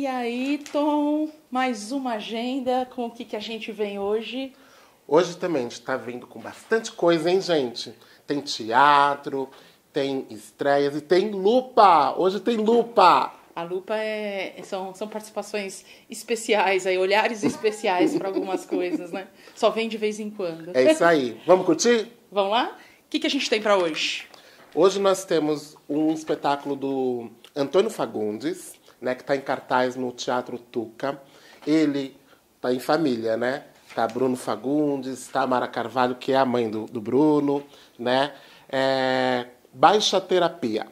E aí, Tom, mais uma agenda com o que, que a gente vem hoje? Hoje também a gente está vindo com bastante coisa, hein, gente? Tem teatro, tem estreias e tem lupa! Hoje tem lupa! A lupa é, são, são participações especiais, aí, olhares especiais para algumas coisas, né? Só vem de vez em quando. É isso aí. Vamos curtir? Vamos lá? O que, que a gente tem para hoje? Hoje nós temos um espetáculo do Antônio Fagundes, né, que está em cartaz no Teatro Tuca. Ele está em família, né? Está Bruno Fagundes, está Mara Carvalho, que é a mãe do, do Bruno, né? É, Baixa Terapia.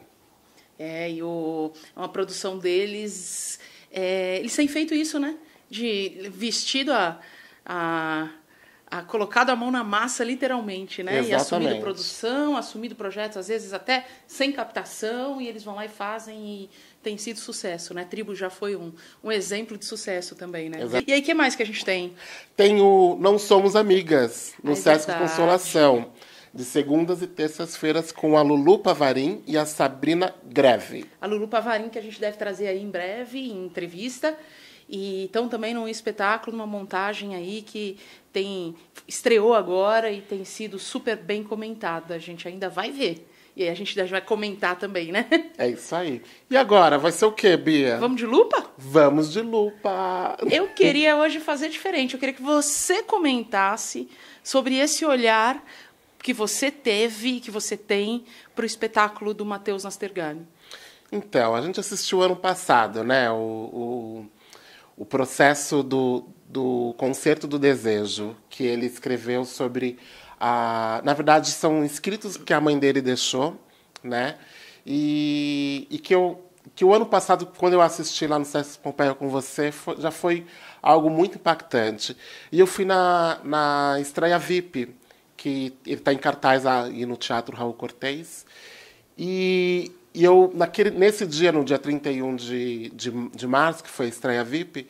É, e o, é uma produção deles. É, eles têm feito isso, né? De vestido a, a a, colocado a mão na massa, literalmente, né? Exatamente. E assumido produção, assumido projetos, às vezes até sem captação, e eles vão lá e fazem e tem sido sucesso, né? Tribo já foi um, um exemplo de sucesso também, né? Exato. E aí, que mais que a gente tem? Tem o Não Somos Amigas, no é Sesc Consolação. De segundas e terças-feiras com a Lulu Pavarim e a Sabrina Greve. A Lulu Pavarim, que a gente deve trazer aí em breve, em entrevista. E estão também num espetáculo, numa montagem aí que tem estreou agora e tem sido super bem comentada. A gente ainda vai ver. E aí a gente vai comentar também, né? É isso aí. E agora, vai ser o quê, Bia? Vamos de lupa? Vamos de lupa! Eu queria hoje fazer diferente. Eu queria que você comentasse sobre esse olhar que você teve e que você tem para o espetáculo do Matheus Nastergani. Então, a gente assistiu ano passado, né? O, o o processo do, do Concerto do Desejo, que ele escreveu sobre. A... Na verdade, são escritos que a mãe dele deixou, né? E, e que, eu, que o ano passado, quando eu assisti lá no Sesc Pompeia com você, foi, já foi algo muito impactante. E eu fui na, na estreia VIP, que ele está em cartaz aí no Teatro Raul Cortez. E e eu, naquele, nesse dia, no dia 31 de, de, de março, que foi a estreia VIP,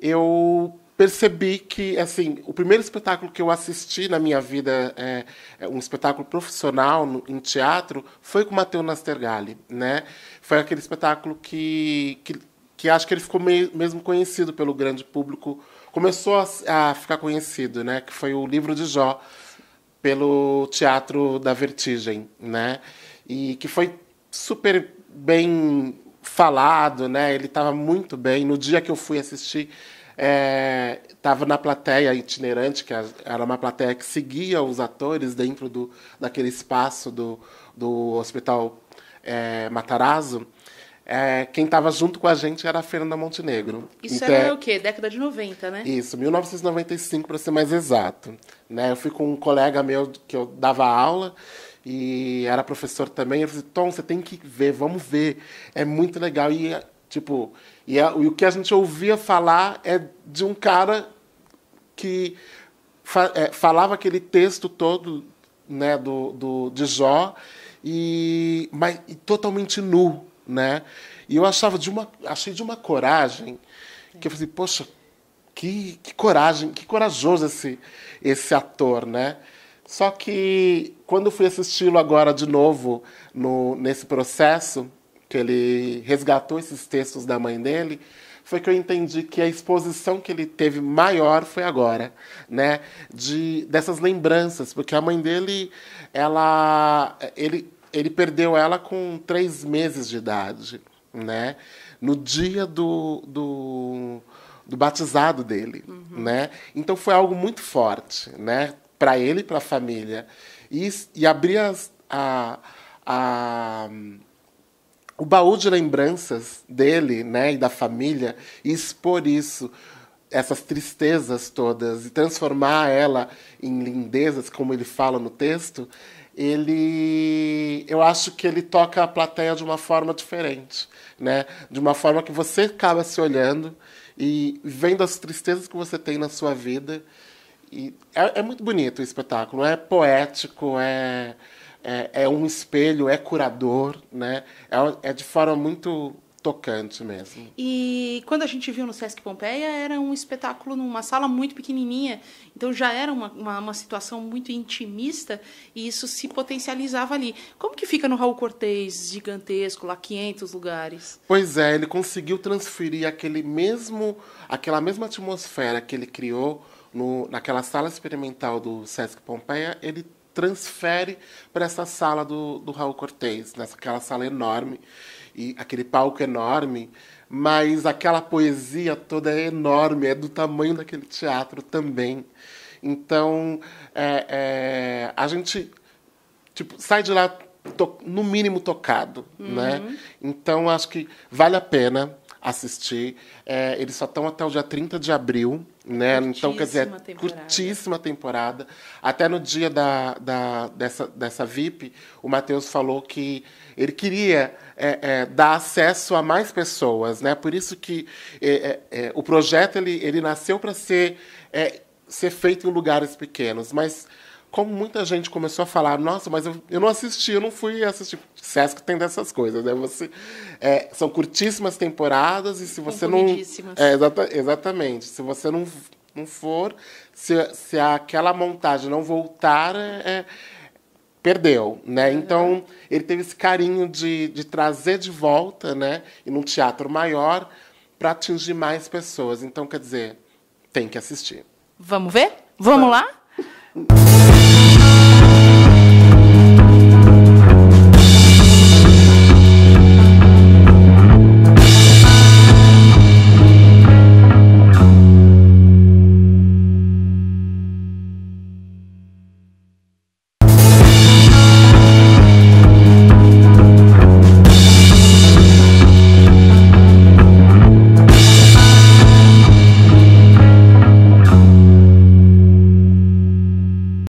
eu percebi que, assim, o primeiro espetáculo que eu assisti na minha vida, é, é um espetáculo profissional no, em teatro, foi com o Matheus Nastergalli, né? Foi aquele espetáculo que, que, que acho que ele ficou meio, mesmo conhecido pelo grande público, começou a, a ficar conhecido, né? Que foi o Livro de Jó, pelo Teatro da Vertigem, né? E que foi super bem falado, né? Ele estava muito bem. No dia que eu fui assistir, estava é, na plateia itinerante, que era uma plateia que seguia os atores dentro do, daquele espaço do, do Hospital é, Matarazzo. É, quem estava junto com a gente era a Fernanda Montenegro. Isso então, era é o quê? Década de 90, né? Isso, 1995 para ser mais exato. Né? Eu fui com um colega meu que eu dava aula e era professor também. eu falei Tom, você tem que ver, vamos ver. É muito legal. E, tipo, e, a, é, e o que a gente ouvia falar é de um cara que fa, é, falava aquele texto todo né, do, do, de Jó, e, mas e totalmente nu. Né? E eu achava de uma, achei de uma coragem que eu falei, poxa, que, que coragem, que corajoso esse, esse ator, né? Só que quando fui assisti-lo agora de novo no, nesse processo, que ele resgatou esses textos da mãe dele, foi que eu entendi que a exposição que ele teve maior foi agora, né, de dessas lembranças, porque a mãe dele, ela, ele, ele perdeu ela com três meses de idade, né, no dia do, do do batizado dele, uhum. né? Então foi algo muito forte, né? para ele e para a família. E, e abrir as, a, a, o baú de lembranças dele né, e da família e expor isso essas tristezas todas e transformar ela em lindezas, como ele fala no texto, ele eu acho que ele toca a plateia de uma forma diferente, né? De uma forma que você acaba se olhando e vendo as tristezas que você tem na sua vida e é, é, muito bonito o espetáculo, é poético, é, é, é um espelho, é curador, né? É, é, de forma muito tocante mesmo. E quando a gente viu no Sesc Pompeia, era um espetáculo numa sala muito pequenininha, então já era uma, uma, uma situação muito intimista e isso se potencializava ali. Como que fica no Raul Cortez, gigantesco, lá 500 lugares? Pois é, ele conseguiu transferir aquele mesmo, aquela mesma atmosfera que ele criou no, naquela sala experimental do Sesc Pompeia, ele transfere para essa sala do, do Raul Cortez, naquela né? sala enorme, e aquele palco enorme, mas aquela poesia toda é enorme, é do tamanho daquele teatro também. Então, é, é, a gente tipo, sai de lá, no mínimo, tocado. Né? Uhum. Né? Então, acho que vale a pena assistir. É, eles só estão até o dia 30 de abril, né? Curtíssima então, quer dizer, é temporada. curtíssima temporada. Até no dia da, da, dessa, dessa VIP, o Matheus falou que ele queria é, é, dar acesso a mais pessoas, né? Por isso que é, o projeto ele, ele nasceu para ser, ser feito em lugares pequenos, mas como muita gente começou a falar, nossa, mas eu, eu não assisti, eu não fui assistir. Sesc tem dessas coisas, né? Você, é, são curtíssimas temporadas e se você não. É, exata, exatamente. Se você não, não for, se, se aquela montagem não voltar, é, é perdeu, né? Uhum. Então, ele teve esse carinho de, de trazer de volta, né? E num teatro maior, para atingir mais pessoas. Então, quer dizer, tem que assistir. Vamos ver? Vamos, Vamos. lá?